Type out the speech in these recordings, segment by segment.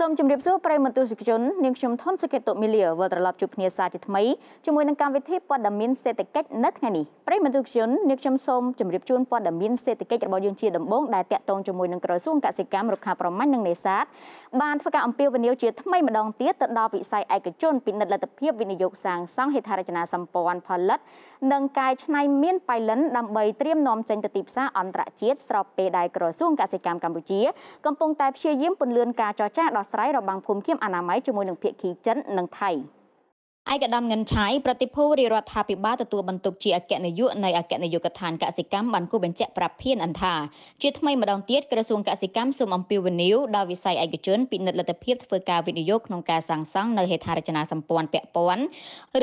សូមជម្រាបសួរប្រិយមិត្តទស្សនិកជននាងខ្ញុំថនសកេតតុមីលីវិលត្រឡប់ជួបគ្នាសាជាថ្មីជាមួយនឹងកម្មវិធីព័ត៌មាន សេដ្ឋកិច្ចនៅថ្ងៃនេះប្រិយមិត្តទស្សនិកជននាងខ្ញុំសូមជម្រាបជូនព័ត៌មានសេដ្ឋកិច្ចរបស់យើងជាដំបូងដែលតាក់ទងជាមួយនឹងក្រសួងកសិកម្មរុក្ខាប្រមាញ់និងនេសាទបានធ្វើការអំពាវនាវជាថ្មីម្ដងទៀតទៅដល់វិស័យឯកជនពិនិត្យលទ្ធភាពវិនិយោគសាងសង់ហេដ្ឋារចនាសម្ព័ន្ធផលិត និងកែច្នៃមានប៉ៃលិនដើម្បីត្រៀមនាំចេញទៅទីផ្សារអន្តរជាតិស្របពេលដែលក្រសួងកសិកម្មកម្ពុជាកំពុងតែព្យាយាមពន្លឿនការចរចាដោះស្រ័យរបាំងភូមិគៀមអនាម័យជាមួយនឹងភៀកគីចិននិងថៃ។ឯកឧត្តមងិនឆៃប្រតិភូរាជរដ្ឋាភិបាលទទួលបន្ទុកជាអគ្គនាយកនៃអគ្គនាយកដ្ឋានកសិកម្មបានគូបញ្ជាក់ប្រាប់ភានអន្តាជាថ្មីម្ដងទៀតក្រសួងកសិកម្មសូមអំពាវនាវដល់វិស័យឯកជនពិនិត្យលទ្ធភាពធ្វើការវិនិយោគក្នុងការសាងសង់នៅហេដ្ឋារចនាសម្ព័ន្ធពាក់ព័ន្ធ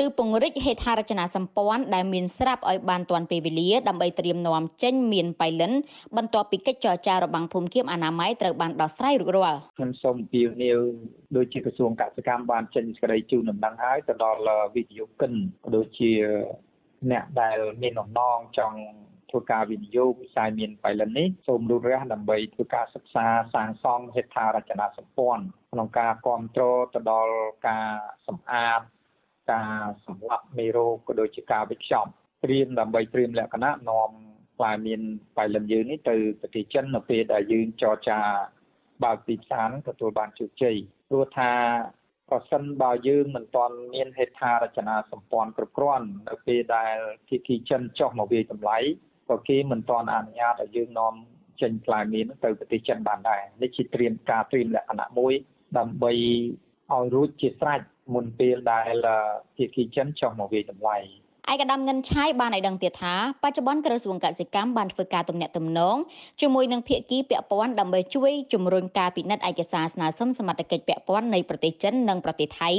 ឬពង្រីកហេដ្ឋារចនាសម្ព័ន្ធដែលមានស្រាប់ឲ្យបានទាន់ពេលវេលាដើម្បីត្រៀមនាំចេញមានប៉ៃលិនបន្ទាប់ពីកិច្ចចរចារបាំងភូមិគៀមអនាម័យត្រូវបានដោះស្រាយរួចរាល់ខ្ញុំសូមអំពាវនាវដូចជាក្រសួងកសិកម្មបានចេញសេចក្តីជូនដំណឹងហើយទៅដល់វិនិយោគិនដូចជាអ្នកដែលមានអំណងចង់ធ្វើការវិនិយោគវិស័យមានបៃលិននេះសូមរុះរះដើម្បីធ្វើការសិក្សាសាងសង់ហេដ្ឋារចនាសម្ព័ន្ធក្នុងការគ្រប់គ្រងទៅដល់ការសម្អាតការសម្លាប់មេរោគក៏ដូចជាការវិខ្ចប់ត្រៀមដើម្បីត្រៀមលក្ខណៈនាំផ្លែមានបៃលិនយើងនេះទៅប្រទេសចិននៅពេលដែលយើងចរចាបើកទីផ្សារហ្នឹងទទួលបានជោគជ័យព្រោះថាប្រសិនបើយើងមិនទាន់មាន ហេដ្ឋារចនាសម្ព័ន្ធគ្រប់គ្រាន់នៅពេលដែលភាគីចិនចោះមកវាយតម្លៃក៏គេមិនទាន់អនុញ្ញាតឲ្យយើងនាំចេញផ្លែមៀនទៅប្រទេសចិនបានដែរនេះជាត្រៀមការត្រៀមលក្ខណៈមួយ ដើម្បីឲ្យរួចជាស្រេចមុនពេលដែលភាគីចិនចោះមកវាយតម្លៃឯកឧត្តមងិនឆៃបានឲ្យដឹងទៀតថាបច្ចុប្បន្នក្រសួងកសិកម្មបានធ្វើការទំនាក់ទំនងជាមួយនឹងភាគីពាក់ព័ន្ធដើម្បីជួយជំរុញការពិនិត្យឯកសារស្នើសុំសមត្ថកិច្ចពាក់ព័ន្ធនៃប្រទេសចិននិងប្រទេសថៃ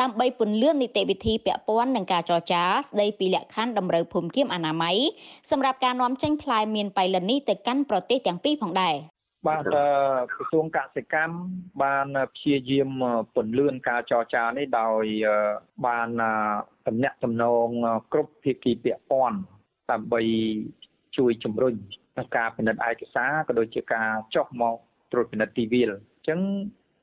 ដើម្បីពន្យានីតិវិធីពាក់ព័ន្ធនឹងការចរចាស្ដីពីលក្ខខណ្ឌតម្រូវភូមិគាមអនាម័យសម្រាប់ការនាំចេញផ្លែមៀនប៉ៃលិននេះទៅកាន់ប្រទេសទាំងពីរផងដែរ។បាទក្រសួងកសិកម្មបានព្យាយាមពន្លឿនការចរចានេះដោយបានតំណាក់តំណងគ្រប់ភាគីពាក់ព័ន្ធដើម្បីជួយជំរុញការពិនិត្យឯកសារក៏ដូចជាការចោះមកត្រួតពិនិត្យទីវាលអញ្ចឹង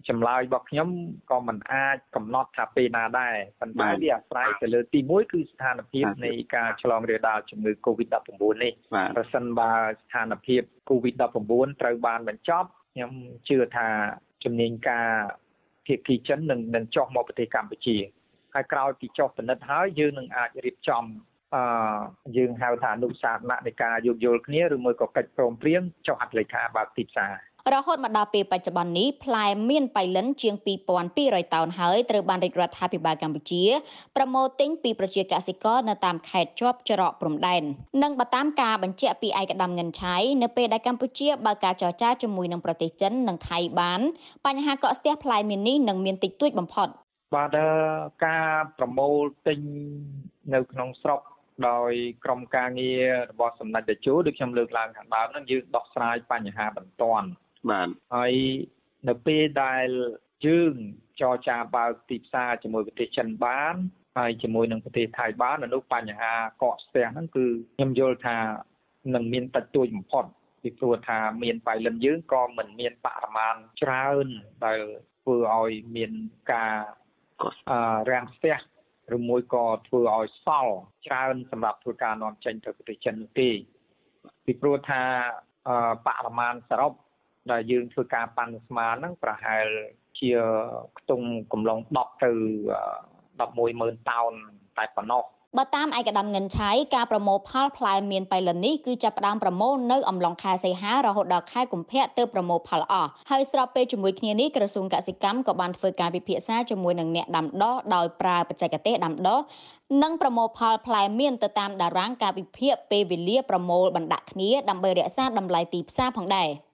ចម្លើយរបស់ខ្ញុំក៏មិនអាចកំណត់ថាពេលណាដែរប៉ុន្តែវាអាស្រ័យទៅលើទី1គឺស្ថានភាពនៃការឆ្លងរាលដាលជំងឺ Covid-19 នេះប្រសិនបើស្ថានភាព Covid-19 ត្រូវបានបញ្ចប់ខ្ញុំជឿថាជំនាញការភាគីចិននឹងនឹងចុះមកប្រទេសកម្ពុជាហើយក្រោយពីចុះពិនិត្យហើយយើងនឹងអាចរៀបចំអឺយើងហៅថាអនុសាសនៈនៃការយោគយល់គ្នាឬមួយក៏កិច្ចព្រមព្រៀងចុះអត្ថលេខាបើកទីផ្សាររហូតមកដល់ពេលបច្ចុប្បន្ននេះផ្លែមានប៉ៃលិនជាង2200តោនហើយត្រូវបានរាជរដ្ឋាភិបាលកម្ពុជាប្រមូលទិញពីប្រជាកសិករនៅតាមខេត្តជាប់ច្រកព្រំដែននិងបើតាមការបញ្ជាក់ពីឯកឧត្តមងិនឆៃនៅពេលដែលកម្ពុជាបើកការចរចាជាមួយនឹងប្រទេសចិននិងថៃបានបញ្ហាកកស្ទះផ្លែមាននេះនឹងមានតិចតួចបំផុតបាទការប្រមូលទិញនៅក្នុងស្រុកដោយ ក្រុមការងារ របស់សម្ដេចតេជោដូចខ្ញុំលើកឡើងខាងដើមហ្នឹងយើងដោះស្រាយបញ្ហាបន្ទាន់បាទហើយនៅពេលដែលយើងចរចាបើកទីផ្សារជាមួយប្រទេសចិនបានហើយជាមួយនឹងប្រទេសថៃបាននៅនោះបញ្ហាកកស្ទះហ្នឹងគឺខ្ញុំយល់ថានឹងមានតិចតួចបំផុតពីព្រោះថាមានបៃលិនយើងក៏មិនមានបរិមាណច្រើនដែលធ្វើឲ្យមានការអឺរាំងស្ទះឬមួយក៏ធ្វើឲ្យសល់ច្រើន សម្រាប់ធ្វើការនាំចេញទៅប្រទេសចិននោះទេពីព្រោះថាបរិមាណសរុបដែលយើងធ្វើការប៉ាន់ស្មានហ្នឹងប្រហែលជាខ្ទង់កំឡុង10ទៅ11ម៉ឺនតោនតែប៉ុណ្ណោះបើតាមឯកឧត្តមងិនឆៃការប្រមូលផលផ្លែមៀនបៃលិននេះគឺចាប់ផ្ដើមប្រមូលនៅអំឡុងខែសីហារហូតដល់ខែកុម្ភៈទើបប្រមូលផលអស់ហើយស្របពេលជាមួយគ្នានេះក្រសួងកសិកម្មក៏បានធ្វើការពិភាក្សាជាមួយនឹងអ្នកដាំដុះដោយប្រើបច្ចេកទេសដាំដុះនិងប្រមូលផលផ្លែមៀនទៅតាមតារាងការវិភាគពេលវេលាប្រមូលបណ្ដាក់គ្នាដើម្បីរក្សាតម្លៃទីផ្សារផងដែរ។